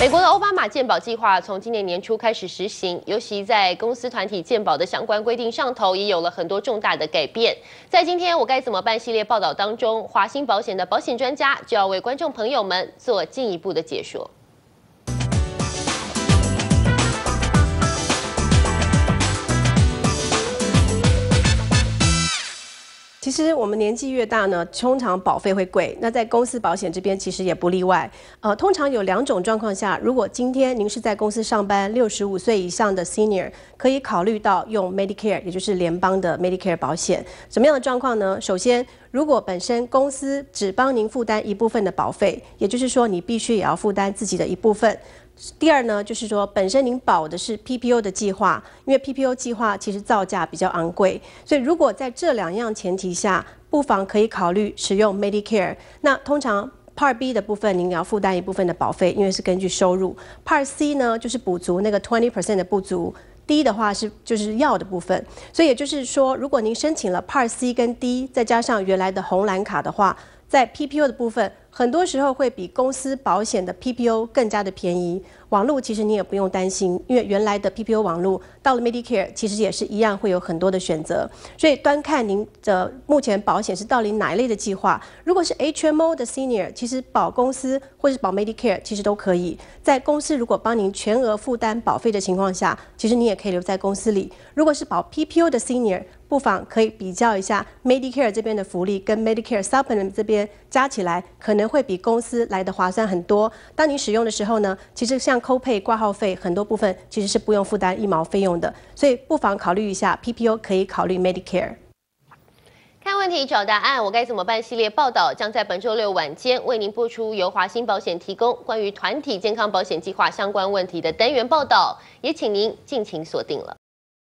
美国的奥巴马健保计划从今年年初开始实行，尤其在公司团体健保的相关规定上头，也有了很多重大的改变。在今天我该怎么办系列报道当中，华兴保险的保险专家就要为观众朋友们做进一步的解说。其实我们年纪越大呢，通常保费会贵。那在公司保险这边其实也不例外。呃，通常有两种状况下，如果今天您是在公司上班，六十五岁以上的 senior 可以考虑到用 Medicare，也就是联邦的 Medicare 保险。什么样的状况呢？首先。如果本身公司只帮您负担一部分的保费，也就是说，你必须也要负担自己的一部分。第二呢，就是说，本身您保的是 PPO 的计划，因为 PPO 计划其实造价比较昂贵，所以如果在这两样前提下，不妨可以考虑使用 Medicare。那通常 Part B 的部分您要负担一部分的保费，因为是根据收入。Part C 呢，就是补足那个 twenty percent 的不足。D 的话是就是药的部分，所以也就是说，如果您申请了 Part C 跟 D，再加上原来的红蓝卡的话，在 PPO 的部分。很多时候会比公司保险的 P P O 更加的便宜。网络其实你也不用担心，因为原来的 P P O 网络到了 Medicare 其实也是一样，会有很多的选择。所以端看您的目前保险是到底哪一类的计划。如果是 H M O 的 Senior，其实保公司或是保 Medicare 其实都可以。在公司如果帮您全额负担保费的情况下，其实你也可以留在公司里。如果是保 P P O 的 Senior，不妨可以比较一下 Medicare 这边的福利跟 Medicare Supplement 这边加起来可能。会比公司来的划算很多。当你使用的时候呢，其实像扣配挂号费很多部分其实是不用负担一毛费用的，所以不妨考虑一下。PPO 可以考虑 Medicare。看问题找答案，我该怎么办？系列报道将在本周六晚间为您播出，由华兴保险提供关于团体健康保险计划相关问题的单元报道，也请您尽情锁定了。